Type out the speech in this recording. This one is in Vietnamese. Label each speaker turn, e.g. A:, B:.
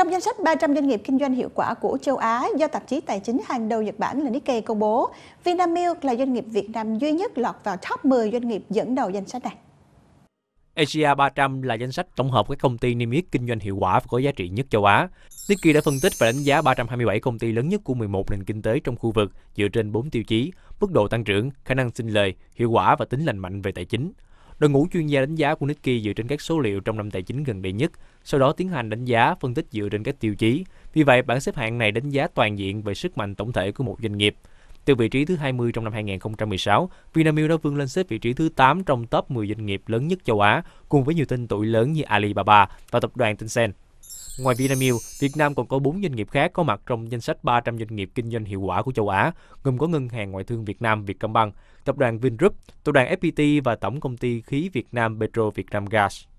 A: Trong danh sách 300 doanh nghiệp kinh doanh hiệu quả của châu Á do tạp chí tài chính hàng đầu Nhật Bản là Nikkei công bố, Vinamilk là doanh nghiệp Việt Nam duy nhất lọt vào top 10 doanh nghiệp dẫn đầu danh sách này.
B: Asia 300 là danh sách tổng hợp các công ty niêm yết kinh doanh hiệu quả và có giá trị nhất châu Á. Nikkei đã phân tích và đánh giá 327 công ty lớn nhất của 11 nền kinh tế trong khu vực dựa trên 4 tiêu chí: mức độ tăng trưởng, khả năng sinh lời, hiệu quả và tính lành mạnh về tài chính. Đội ngũ chuyên gia đánh giá của Nikkei dựa trên các số liệu trong năm tài chính gần đây nhất, sau đó tiến hành đánh giá, phân tích dựa trên các tiêu chí. Vì vậy, bảng xếp hạng này đánh giá toàn diện về sức mạnh tổng thể của một doanh nghiệp. Từ vị trí thứ 20 trong năm 2016, Vinamilk đã vươn lên xếp vị trí thứ 8 trong top 10 doanh nghiệp lớn nhất châu Á, cùng với nhiều tên tuổi lớn như Alibaba và tập đoàn Tencent. Ngoài Vinamilk, Việt Nam còn có 4 doanh nghiệp khác có mặt trong danh sách 300 doanh nghiệp kinh doanh hiệu quả của châu Á, gồm có Ngân hàng Ngoại thương Việt Nam Vietcombank, Tập đoàn Vingroup, Tập đoàn FPT và Tổng công ty khí Việt Nam Petro Việt Nam Gas.